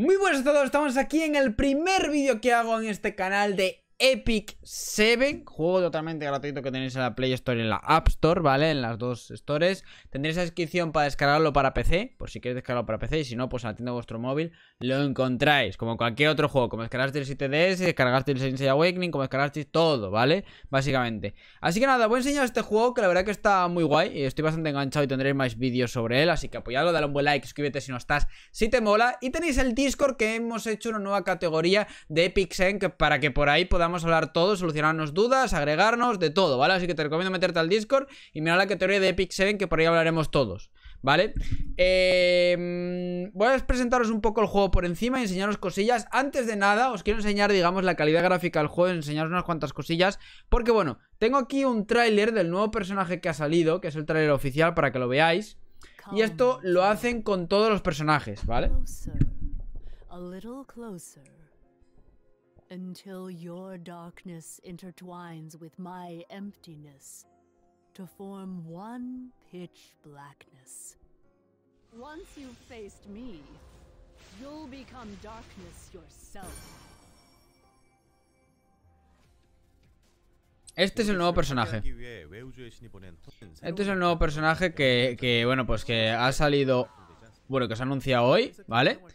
Muy buenas a todos, estamos aquí en el primer vídeo que hago en este canal de Epic 7, juego totalmente gratuito que tenéis en la Play Store y en la App Store, ¿vale? En las dos stores. Tendréis la descripción para descargarlo para PC, por si queréis descargarlo para PC, y si no, pues En la tienda de vuestro móvil lo encontráis, como cualquier otro juego, como descargaste el 7DS, descargaste el Sensei Awakening, como descargaste todo, ¿vale? Básicamente. Así que nada, voy a enseñar este juego que la verdad que está muy guay, y estoy bastante enganchado y tendréis más vídeos sobre él, así que apoyadlo, dale un buen like, suscríbete si no estás, si te mola, y tenéis el Discord que hemos hecho una nueva categoría de Epic 7 para que por ahí podamos Vamos a hablar todos, solucionarnos dudas, agregarnos, de todo, ¿vale? Así que te recomiendo meterte al Discord y mirar la categoría de Epic 7 que por ahí hablaremos todos. ¿vale? Eh, voy a presentaros un poco el juego por encima y enseñaros cosillas. Antes de nada, os quiero enseñar, digamos, la calidad gráfica del juego, enseñaros unas cuantas cosillas, porque bueno, tengo aquí un tráiler del nuevo personaje que ha salido, que es el tráiler oficial para que lo veáis. Y esto lo hacen con todos los personajes, ¿vale? a little until your darkness intertwines with my emptiness to form one pitch blackness. Once you've faced me, you'll become darkness yourself. Este es el nuevo personaje. Este es el nuevo personaje que, que bueno, pues que ha salido... Bueno, que se anuncia hoy, ¿vale? vale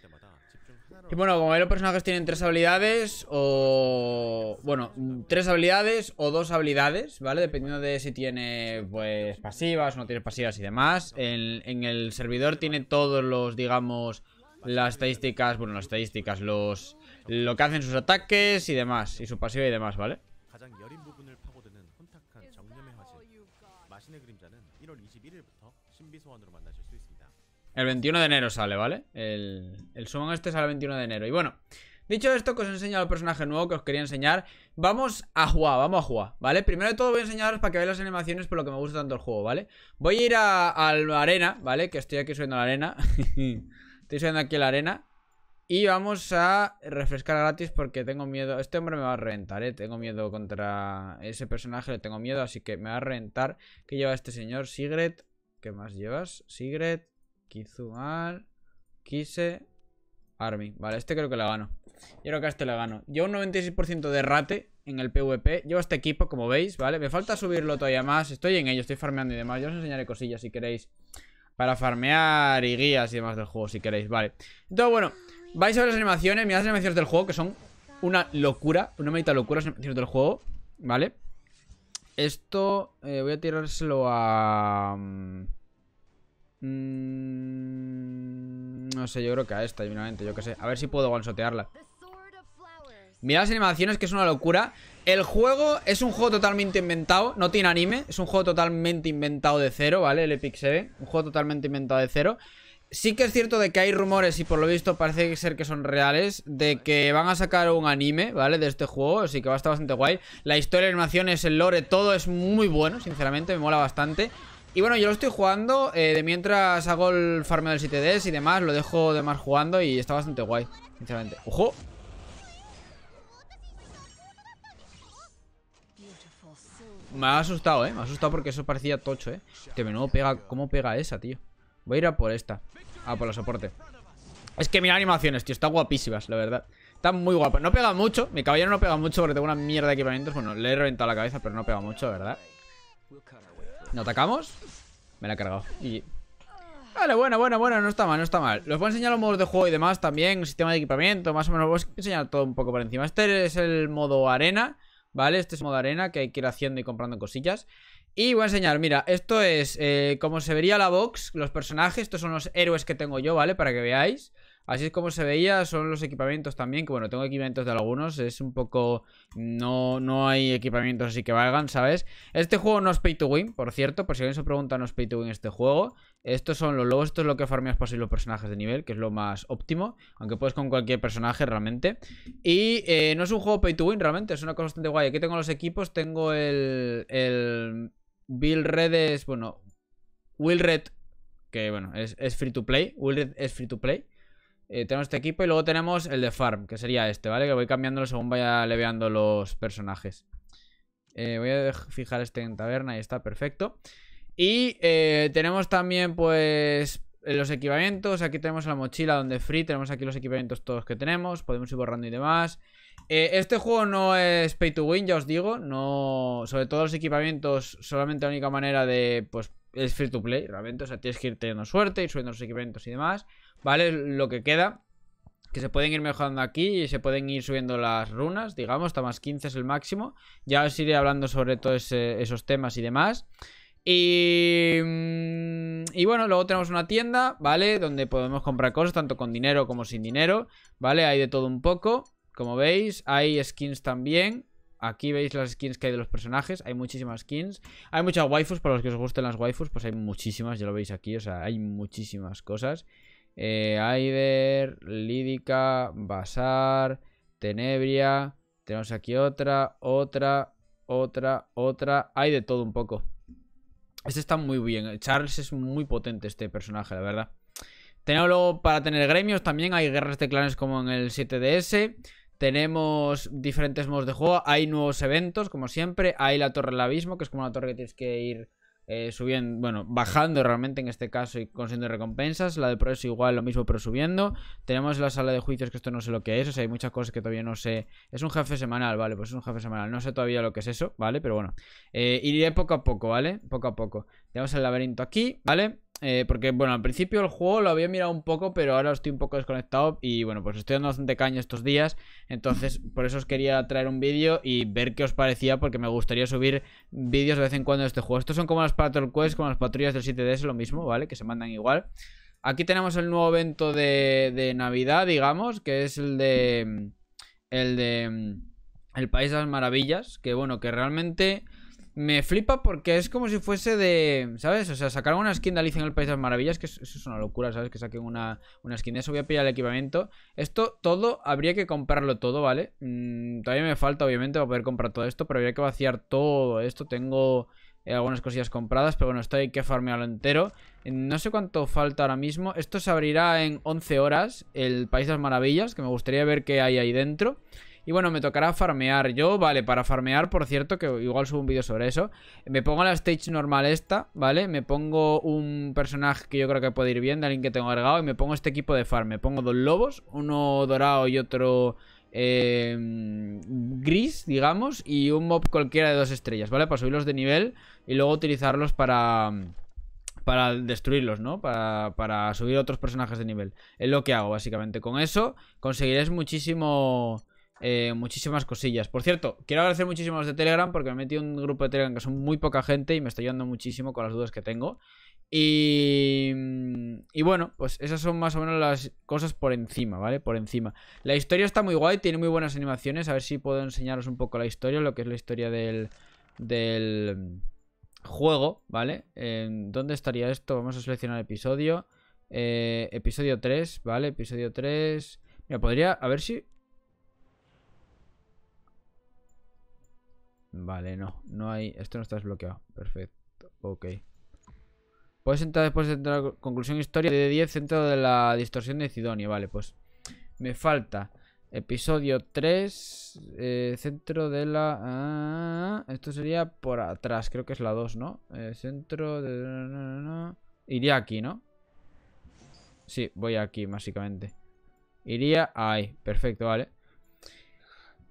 Y bueno, como veis los personajes tienen tres habilidades o... Bueno, tres habilidades o dos habilidades, ¿vale? Dependiendo de si tiene, pues, pasivas o no tiene pasivas y demás. En, en el servidor tiene todos los, digamos, las estadísticas... Bueno, las estadísticas, los... Lo que hacen sus ataques y demás, y su pasiva y demás, ¿vale? El 21 de enero sale, ¿vale? El, el summon este sale el 21 de enero. Y bueno, dicho esto que os he enseñado el personaje nuevo que os quería enseñar, vamos a jugar, vamos a jugar, ¿vale? Primero de todo voy a enseñaros para que veáis las animaciones por lo que me gusta tanto el juego, ¿vale? Voy a ir a, la arena, ¿vale? Que estoy aquí subiendo la arena. estoy subiendo aquí la arena. Y vamos a refrescar gratis porque tengo miedo. Este hombre me va a reventar, ¿eh? Tengo miedo contra ese personaje, le tengo miedo, así que me va a reventar. ¿Qué lleva este señor? Sigret. ¿Qué más llevas? Sigret. Kizumar Kise Army. Vale, este creo que la gano. Yo creo que a este la gano. Llevo un 96% de rate en el PvP. Llevo este equipo, como veis, ¿vale? Me falta subirlo todavía más. Estoy en ello, estoy farmeando y demás. Yo os enseñaré cosillas si queréis. Para farmear y guías y demás del juego, si queréis, vale. Entonces, bueno, vais a ver las animaciones. Mirad las animaciones del juego, que son una locura. Una medita locura las animaciones del juego, ¿vale? Esto eh, voy a tirárselo a... Mm, Mm, no sé, yo creo que a esta, yo que sé. A ver si puedo guansotearla. Mira las animaciones, que es una locura. El juego es un juego totalmente inventado, no tiene anime, es un juego totalmente inventado de cero, ¿vale? El Epic 7, un juego totalmente inventado de cero. Sí que es cierto de que hay rumores, y por lo visto parece ser que son reales, de que van a sacar un anime, ¿vale? De este juego, así que va a estar bastante guay. La historia, la animaciones, el lore, todo es muy bueno, sinceramente, me mola bastante. Y bueno, yo lo estoy jugando eh, de mientras hago el farmeo del 7DS y demás, lo dejo de más jugando y está bastante guay, sinceramente. ¡Ojo! Me ha asustado, ¿eh? Me ha asustado porque eso parecía tocho, ¿eh? Que menudo pega... ¿Cómo pega esa, tío? Voy a ir a por esta. Ah, por el soporte. Es que mira animaciones, tío. Están guapísimas, la verdad. Están muy guapas. No pega mucho. Mi caballero no pega mucho porque tengo una mierda de equipamientos. Bueno, le he reventado la cabeza, pero no pega mucho, ¿verdad? ¿No atacamos? Me la he cargado y... Vale, bueno, bueno, bueno, no está mal, no está mal Los voy a enseñar los modos de juego y demás también Sistema de equipamiento, más o menos voy a enseñar todo un poco por encima Este es el modo arena ¿Vale? Este es el modo arena que hay que ir haciendo y comprando cosillas y voy a enseñar, mira, esto es eh, como se vería la box, los personajes, estos son los héroes que tengo yo, ¿vale? Para que veáis. Así es como se veía, son los equipamientos también, que bueno, tengo equipamientos de algunos, es un poco... No, no hay equipamientos así que valgan, ¿sabes? Este juego no es pay to win, por cierto, por si alguien se pregunta, no es pay to win este juego. Estos son los lobos, esto es lo que farmeas para subir los personajes de nivel, que es lo más óptimo, aunque puedes con cualquier personaje realmente. Y eh, no es un juego pay to win realmente, es una cosa bastante guay. Aquí tengo los equipos, tengo el... el... Bill Redes, bueno, Will Red, que bueno, es, free to play, Will es free to play. Eh, tenemos este equipo y luego tenemos el de farm, que sería este, ¿vale? Que voy cambiándolo según vaya leveando los personajes. Eh, voy a fijar este en taberna y está perfecto. Y eh, tenemos también, pues, los equipamientos. Aquí tenemos la mochila donde free. Tenemos aquí los equipamientos todos que tenemos. Podemos ir borrando y demás. este juego no es pay to win, ya os digo. No. Sobre todo los equipamientos. Solamente la única manera de. Pues es free to play, realmente. O sea, tienes que ir teniendo suerte, Y subiendo los equipamientos y demás. ¿vale? Lo que queda. Que se pueden ir mejorando aquí y se pueden ir subiendo las runas, digamos, hasta más 15 es el máximo. Ya os iré hablando sobre todos esos temas y demás. Y, mm, y, bueno, luego tenemos una tienda, ¿vale? Donde podemos comprar cosas, tanto con dinero como sin dinero, ¿vale? Hay de todo un poco, como veis. Hay skins también. Aquí veis las skins que hay de los personajes. Hay muchísimas skins. Hay muchas waifus, para los que os gusten las waifus, pues hay muchísimas, ya lo veis aquí. O sea, hay muchísimas cosas. Eh, Aider, Lídica, Basar, Tenebria. Tenemos aquí otra, otra, otra, otra. Hay de todo un poco. Este está muy bien. Charles es muy potente este personaje, la verdad. Tenemos luego para tener gremios también. Hay guerras de clanes como en el 7DS. Tenemos diferentes modos de juego. Hay nuevos eventos, como siempre. Hay la Torre del Abismo, que es como la torre que tienes que ir eh, subiendo, bueno, bajando realmente en este caso y consiguiendo recompensas. La de progreso igual, lo mismo, pero subiendo. Tenemos la sala de juicios, que esto no sé lo que es, o sea, hay muchas cosas que todavía no sé. Es un jefe semanal, vale, pues es un jefe semanal. No sé todavía lo que es eso, ¿vale? Pero bueno, eh, iré poco a poco, ¿vale? Poco a poco. Tenemos el laberinto aquí, ¿vale? Eh, porque, bueno, al principio el juego lo había mirado un poco, pero ahora estoy un poco desconectado y, bueno, pues estoy dando bastante caña estos días. Entonces, por eso os quería traer un vídeo y ver qué os parecía, porque me gustaría subir vídeos de vez en cuando de este juego. Estos son como las Patrol Quest, como las patrullas del 7DS, lo mismo, ¿vale? Que se mandan igual. Aquí tenemos el nuevo evento de, de Navidad, digamos, que es el de... El de... El País de las Maravillas, que, bueno, que realmente me flipa porque es como si fuese de. ¿Sabes? O sea, sacar una skin de Alicia en el País de las Maravillas, que eso es una locura, ¿sabes? Que saquen una, skin de eso. Voy a pillar el equipamiento. Esto todo habría que comprarlo todo, ¿vale? Mm, todavía me falta, obviamente, para poder comprar todo esto, pero habría que vaciar todo esto. Tengo eh, algunas cosillas compradas, pero bueno, esto hay que farmearlo entero. No sé cuánto falta ahora mismo. Esto se abrirá en 11 horas, el País de las Maravillas, que me gustaría ver qué hay ahí dentro. Y bueno, me tocará farmear. Yo, vale, para farmear, por cierto, que igual subo un vídeo sobre eso. Me pongo la stage normal esta, ¿vale? Me pongo un personaje que yo creo que puede ir bien, de alguien que tengo agregado. Y me pongo este equipo de farm. Me pongo dos lobos, uno dorado y otro... Eh, gris, digamos, y un mob cualquiera de dos estrellas, ¿vale? Para subirlos de nivel y luego utilizarlos para para destruirlos, ¿no? Para, para subir otros personajes de nivel. Es lo que hago, básicamente. Con eso conseguiréis muchísimo... Eh, muchísimas cosillas. Por cierto, quiero agradecer muchísimo a los de Telegram porque me metí en un grupo de Telegram que son muy poca gente y me está ayudando muchísimo con las dudas que tengo. Y, bueno, pues esas son más o menos las cosas por encima, ¿vale? Por encima. La historia está muy guay, tiene muy buenas animaciones. A ver si puedo enseñaros un poco la historia, lo que es la historia del, juego, ¿vale? ¿Dónde estaría esto? Vamos a seleccionar episodio. Eh, episodio 3, ¿vale? Episodio 3. Mira, podría. A ver si Vale, no, no hay... Esto no está desbloqueado. Perfecto, ok. Puedes entrar después de la conclusión historia de 10 centro de la distorsión de Cidonia. Vale, pues me falta episodio 3, eh, centro de la... Ah, esto sería por atrás, creo que es la 2, ¿no? Eh, centro de... Iría aquí, ¿no? Sí, voy aquí, básicamente. Iría ahí, perfecto, vale.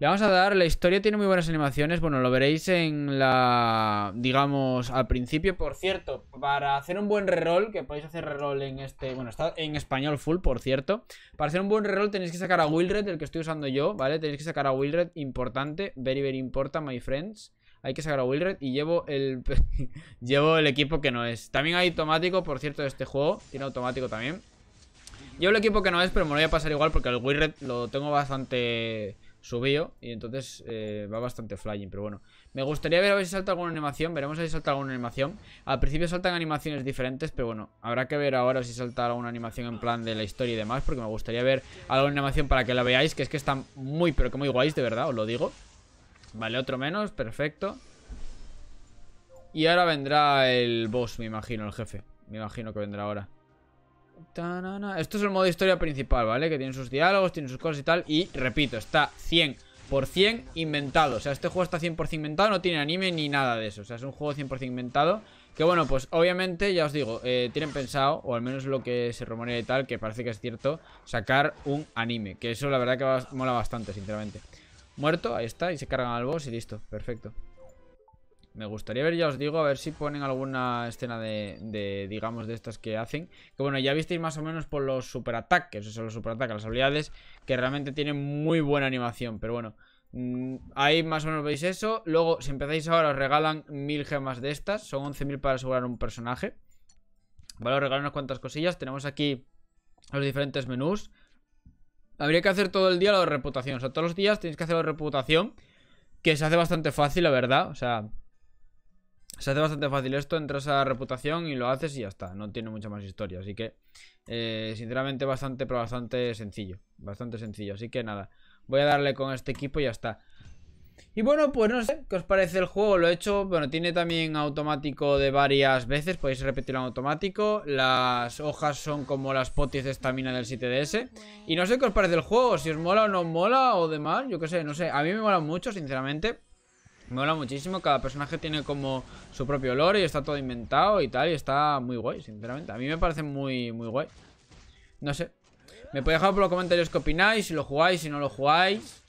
Le vamos a dar, la historia tiene muy buenas animaciones, bueno, lo veréis en la, digamos, al principio. Por cierto, para hacer un buen reroll, que podéis hacer reroll en este, bueno, está en español full, por cierto. Para hacer un buen reroll tenéis que sacar a Wildred, el que estoy usando yo, ¿vale? Tenéis que sacar a Wildred, importante, very, very important, my friends. Hay que sacar a Wildred y llevo el, llevo el equipo que no es. También hay automático, por cierto, de este juego, tiene automático también. Llevo el equipo que no es, pero me lo voy a pasar igual porque el Wildred lo tengo bastante subió y entonces eh, va bastante flying, pero bueno. Me gustaría ver a ver si salta alguna animación, veremos si salta alguna animación. Al principio saltan animaciones diferentes, pero bueno, habrá que ver ahora si salta alguna animación en plan de la historia y demás, porque me gustaría ver alguna animación para que la veáis, que es que están muy, pero que muy guays, de verdad, os lo digo. Vale, otro menos, perfecto. Y ahora vendrá el boss, me imagino, el jefe. Me imagino que vendrá ahora. Esto es el modo de historia principal, ¿vale? Que tiene sus diálogos, tiene sus cosas y tal. Y repito, está 100% inventado. O sea, este juego está 100% inventado, no tiene anime ni nada de eso. O sea, es un juego 100% inventado. Que bueno, pues obviamente, ya os digo, eh, tienen pensado, o al menos lo que se rumorea y tal, que parece que es cierto, sacar un anime. Que eso la verdad que mola bastante, sinceramente. Muerto, ahí está, y se cargan al boss y listo, perfecto. Me gustaría ver, ya os digo, a ver si ponen alguna escena de, digamos, de estas que hacen. Que bueno, ya visteis más o menos por los superataques, o sea, los superataques, las habilidades, que realmente tienen muy buena animación. Pero bueno, mm, ahí más o menos veis eso. Luego, si empezáis ahora, os regalan mil gemas de estas. Son 11.000 para asegurar un personaje. Vale, os regalan unas cuantas cosillas. Tenemos aquí los diferentes menús. Habría que hacer todo el día la reputación. O sea, todos los días tenéis que hacer la reputación. Que se hace bastante fácil, la verdad. O sea, se hace bastante fácil esto, entras a reputación y lo haces y ya está. No tiene mucha más historia. Así que, eh, sinceramente, bastante, pero bastante sencillo. Bastante sencillo. Así que nada, voy a darle con este equipo y ya está. Y bueno, pues no sé, ¿qué os parece el juego? Lo he hecho, bueno, tiene también automático de varias veces, podéis repetirlo en automático Las hojas son como las potis de estamina del 7DS Y no sé qué os parece el juego, si os mola o no mola o demás, yo qué sé, no sé A mí me mola mucho, sinceramente me Mola muchísimo, cada personaje tiene como su propio olor y está todo inventado y tal, y está muy guay, sinceramente. A mí me parece muy, muy guay. No sé. Me podéis dejar por los comentarios qué opináis, si lo jugáis, si no lo jugáis.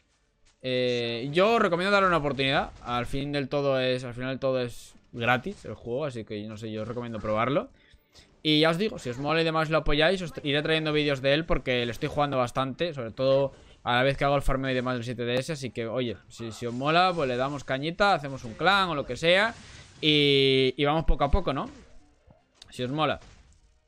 Eh, yo os recomiendo darle una oportunidad. Al fin del todo es. Al final todo es gratis el juego, así que no sé, yo os recomiendo probarlo. Y ya os digo, si os mola y demás lo apoyáis, os iré trayendo vídeos de él porque le estoy jugando bastante, sobre todo a la vez que hago el farmeo y demás del 7DS Así que, oye, si, os mola, pues le damos cañita Hacemos un clan o lo que sea y, vamos poco a poco, ¿no? Si os mola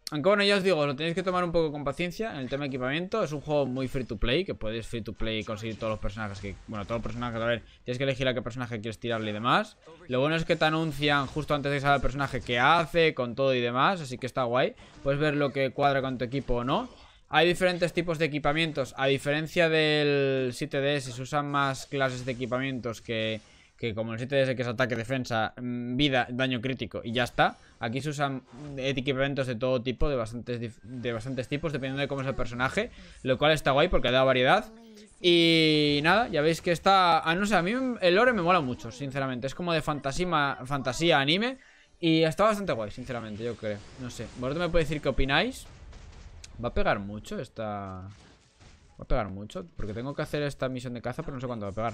aunque bueno, ya os digo, lo tenéis que tomar un poco con paciencia en el tema de equipamiento. Es un juego muy free to play, que podéis free to play conseguir todos los personajes que... Bueno, todos los personajes, a ver, tienes que elegir a qué personaje quieres tirarle y demás. Lo bueno es que te anuncian justo antes de que salga el personaje qué hace, con todo y demás, así que está guay. Puedes ver lo que cuadra con tu equipo o no. Hay diferentes tipos de equipamientos. A diferencia del 7DS, se usan más clases de equipamientos que, que como el 7DS que es ataque, defensa, mm, vida, daño crítico y ya está. Aquí se usan equipamientos de todo tipo, de bastantes, de bastantes tipos, dependiendo de cómo es el personaje. Lo cual está guay porque da variedad. Y nada, ya veis que está... Ah, no sé, a mí el lore me mola mucho, sinceramente. Es como de fantasía, fantasía anime. Y está bastante guay, sinceramente, yo creo. No sé. Vosotros me podéis decir qué opináis. Va a pegar mucho esta... Va a pegar mucho. Porque tengo que hacer esta misión de caza, pero no sé cuándo va a pegar.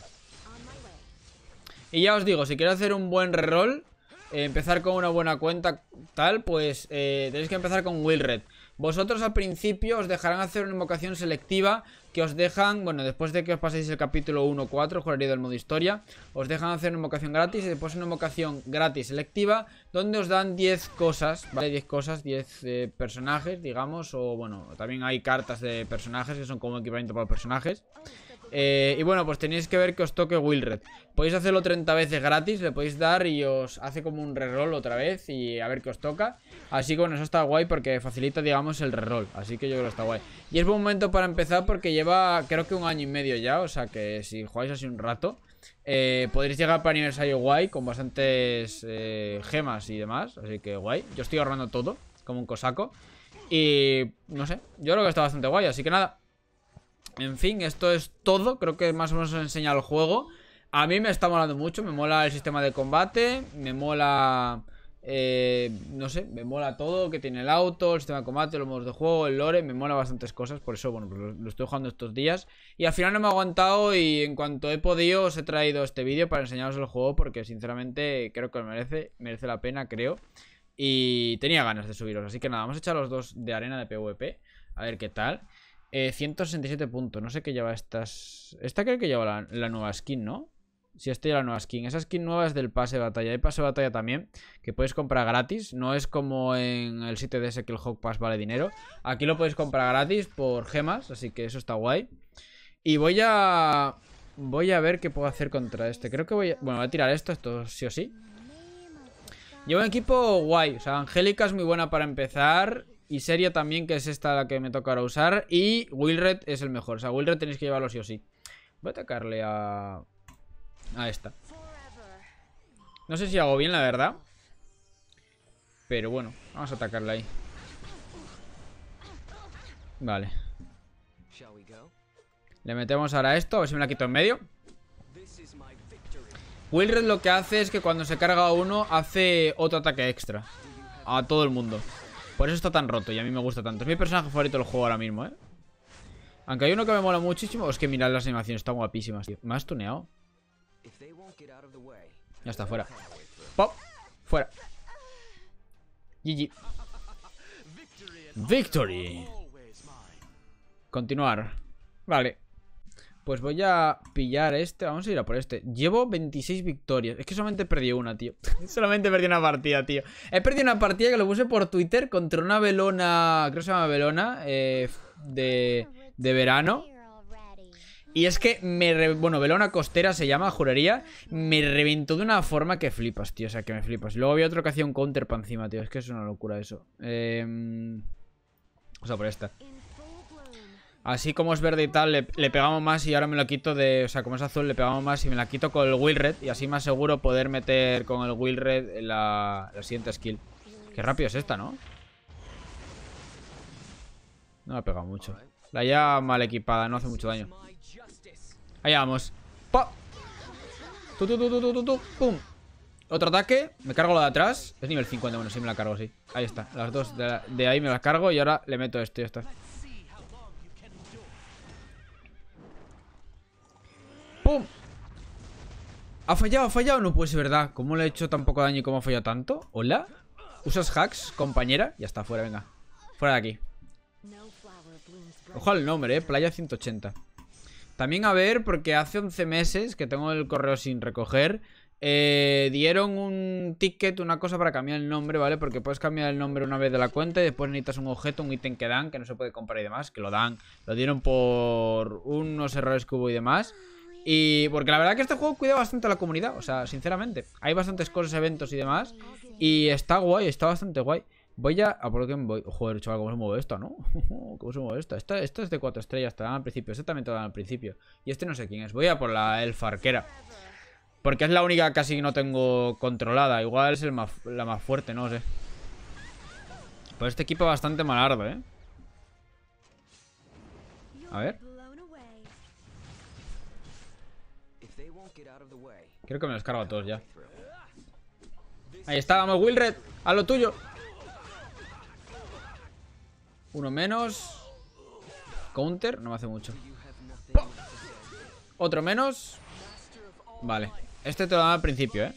Y ya os digo, si quiero hacer un buen reroll, eh, empezar con una buena cuenta tal, pues eh, tenéis que empezar con Wilred. Vosotros al principio os dejarán hacer una invocación selectiva que os dejan, bueno, después de que os paséis el capítulo 1.4, Jugaría del modo historia, os dejan hacer una invocación gratis y después una invocación gratis selectiva, donde os dan 10 cosas, ¿vale? 10 cosas, 10 eh, personajes, digamos, o bueno, también hay cartas de personajes que son como equipamiento para los personajes. Eh, y bueno, pues tenéis que ver que os toque Willred Podéis hacerlo 30 veces gratis, le podéis dar y os hace como un reroll otra vez y a ver qué os toca. Así que bueno, eso está guay porque facilita, digamos, el reroll. Así que yo creo que está guay. Y es buen momento para empezar porque lleva creo que un año y medio ya, o sea que si jugáis así un rato, eh, podréis llegar para aniversario guay con bastantes eh, gemas y demás. Así que guay. Yo estoy ahorrando todo, como un cosaco. Y no sé, yo creo que está bastante guay, así que nada. En fin, esto es todo. Creo que más o menos os enseña el juego. A mí me está molando mucho. Me mola el sistema de combate. Me mola... Eh, no sé, me mola todo que tiene el auto, el sistema de combate, los modos de juego, el lore, me mola bastantes cosas, por eso, bueno, pues lo, estoy jugando estos días. Y al final no me he aguantado y en cuanto he podido os he traído este vídeo para enseñaros el juego porque sinceramente creo que merece, merece la pena, creo. Y tenía ganas de subiros, así que nada, vamos a echar los dos de arena de PvP, a ver qué tal. 167 eh, puntos. No sé qué lleva estas... Esta creo que lleva la, nueva skin, ¿no? Si sí, esta lleva la nueva skin. Esa skin nueva es del pase de batalla. Hay pase de batalla también, que puedes comprar gratis. No es como en el de ds que el Hawk Pass vale dinero. Aquí lo podéis comprar gratis por gemas, así que eso está guay. Y voy a... Voy a ver qué puedo hacer contra este. Creo que voy a... Bueno, voy a tirar esto, esto sí o sí. Llevo un equipo guay. O sea, Angélica es muy buena para empezar y Seria también, que es esta la que me tocará usar. Y Wilred es el mejor. O sea, Wilred tenéis que llevarlo sí o sí. Voy a atacarle a... A esta. No sé si hago bien, la verdad. Pero bueno, vamos a atacarle ahí. Vale. Le metemos ahora esto, a ver si me la quito en medio. Wilred lo que hace es que cuando se carga uno, hace otro ataque extra. A todo el mundo. Por eso está tan roto y a mí me gusta tanto. Es mi personaje favorito del juego ahora mismo, ¿eh? Aunque hay uno que me mola muchísimo. Es que mirad las animaciones, están guapísimas, tío. Me has tuneado. Ya está, fuera. ¡Pop! Fuera. GG. Victory. Continuar. Vale. Pues voy a pillar este. Vamos a ir a por este. Llevo 26 victorias. Es que solamente perdí una, tío. solamente perdí una partida, tío. He perdido una partida que lo puse por Twitter contra una velona. Creo que se llama velona. Eh, de, de verano. Y es que me... Re... Bueno, Velona Costera se llama, juraría. Me reventó de una forma que flipas, tío. O sea, que me flipas. Luego había otro que hacía un counter para encima, tío. Es que es una locura eso. Em, o sea, por esta. Así como es verde y tal, le, pegamos más y ahora me lo quito de... O sea, como es azul, le pegamos más y me la quito con el Will Red. Y así más seguro poder meter con el Will Red la, siguiente skill. Qué rápido es esta, ¿no? No me ha pegado mucho. La ya mal equipada, no hace mucho daño. Ahí vamos. ¡Pop! ¡Tú, pum Otro ataque. Me cargo la de atrás. Es nivel 50, bueno, sí me la cargo, sí. Ahí está. Las dos de, ahí me las cargo y ahora le meto esto y ya está. ha fallado, ha fallado. No puede ser verdad. ¿Cómo le ha hecho tan poco daño y cómo ha fallado tanto? ¿Hola? ¿Usas hacks, compañera? Ya está, fuera, venga. Fuera de aquí. Ojo al nombre, eh. Playa 180. También a ver, porque hace 11 meses que tengo el correo sin recoger. Eh, dieron un ticket, una cosa para cambiar el nombre, ¿vale? Porque puedes cambiar el nombre una vez de la cuenta y después necesitas un objeto, un ítem que dan, que no se puede comprar y demás, que lo dan. Lo dieron por unos errores que hubo y demás. Y porque la verdad que este juego cuida bastante a la comunidad, o sea, sinceramente. Hay bastantes cosas, eventos y demás. Y está guay, está bastante guay. Voy a... ¿A por Joder, chaval, ¿cómo se mueve esto, no? ¿Cómo se mueve esto? Esto, es de cuatro estrellas, te dan al principio. Este también te dan al principio. Y este no sé quién es. Voy a por la elfa arquera. Porque es la única que casi no tengo controlada. Igual es la más fuerte, no sé. Pues este equipo es bastante malardo, ¿eh? A ver... Creo que me los cargo a todos ya. Ahí está, vamos, Wilred. A lo tuyo. Uno menos. Counter, no me hace mucho. Otro menos. Vale. Este te lo daba al principio, ¿eh?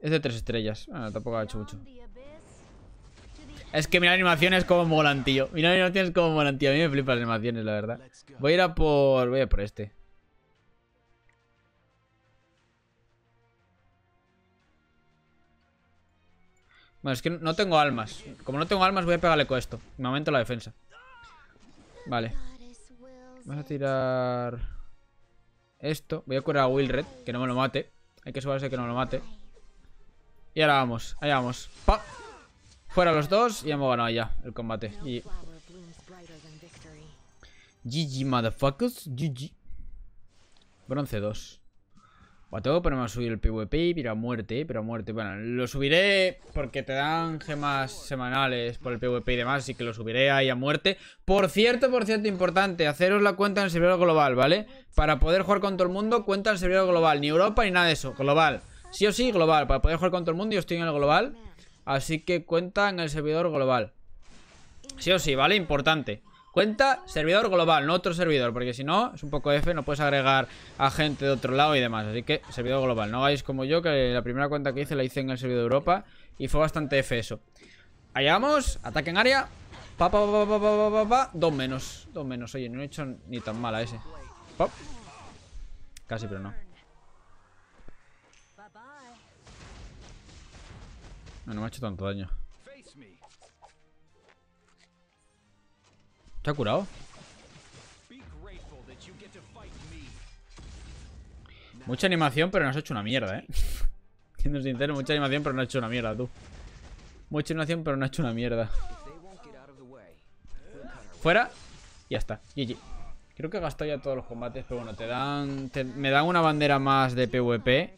Es de tres estrellas. Ah, tampoco ha hecho mucho. Es que mira es como volantillo. Mira animaciones como volantillo. A mí me flipan las animaciones, la verdad. Voy a ir a por... Voy a ir por este. Bueno, es que no tengo almas. Como no tengo almas, voy a pegarle con esto. Me aumento la defensa. Vale. Vamos a tirar... Esto. Voy a curar a Willred que no me lo mate. Hay que asegurarse que no me lo mate. Y ahora vamos. Allá vamos. Fuera los dos y hemos ganado ya el combate. GG, motherfuckers. GG. Bronce 2 a todo, pero a subir el PvP, mira a muerte, pero a muerte. Bueno, lo subiré porque te dan gemas semanales por el PvP y demás, así que lo subiré ahí a muerte. Por cierto, por cierto, importante, haceros la cuenta en el servidor global, ¿vale? Para poder jugar con todo el mundo, cuenta en el servidor global, ni Europa ni nada de eso, global. Sí o sí, global, para poder jugar con todo el mundo, yo estoy en el global, así que cuenta en el servidor global. Sí o sí, ¿vale? Importante. Cuenta servidor global, no otro servidor, porque si no, es un poco F, no puedes agregar a gente de otro lado y demás. Así que servidor global, no hagáis como yo, que la primera cuenta que hice la hice en el servidor de Europa y fue bastante F eso. Allá vamos, ataque en área. Pa, pa, pa, pa, pa, Dos menos, dos menos. Oye, no he hecho ni tan mala ese. Casi, pero no. No, no me ha hecho tanto daño. ¿Te ha curado? Mucha animación, pero no has hecho una mierda, ¿eh? Siendo sincero, mucha animación, pero no has hecho una mierda, tú. Mucha animación, pero no has hecho una mierda. Fuera. Ya está. GG. Creo que he gastado ya todos los combates, pero bueno, te dan... me dan una bandera más de PvP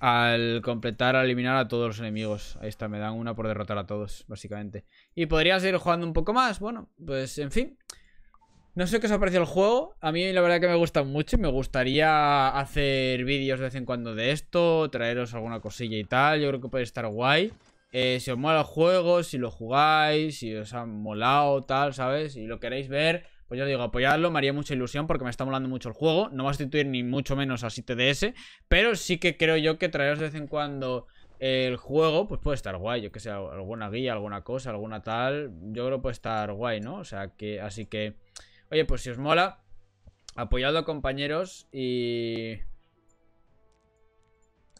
al completar, al eliminar a todos los enemigos. Ahí está, me dan una por derrotar a todos, básicamente. Y podrías ir jugando un poco más, bueno, pues en fin. No sé qué os ha parecido el juego. A mí la verdad que me gusta mucho y me gustaría hacer vídeos de vez en cuando de esto, traeros alguna cosilla y tal. Yo creo que puede estar guay. Eh, si os mola el juego, si lo jugáis, si os ha molado, tal, ¿sabes? Si lo queréis ver, pues yo digo, apoyadlo, me haría mucha ilusión porque me está molando mucho el juego. No va a sustituir ni mucho menos a 7DS, pero sí que creo yo que traeros de vez en cuando eh, el juego, pues puede estar guay. Yo que sé, alguna guía, alguna cosa, alguna tal. Yo creo que puede estar guay, ¿no? O sea que, así que. Oye, pues si os mola, apoyadlo compañeros y...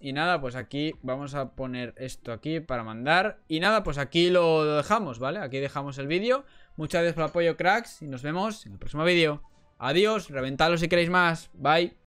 Y nada, pues aquí vamos a poner esto aquí para mandar. Y nada, pues aquí lo dejamos, ¿vale? Aquí dejamos el vídeo. Muchas gracias por el apoyo, cracks. Y nos vemos en el próximo vídeo. Adiós, reventadlo si queréis más. Bye.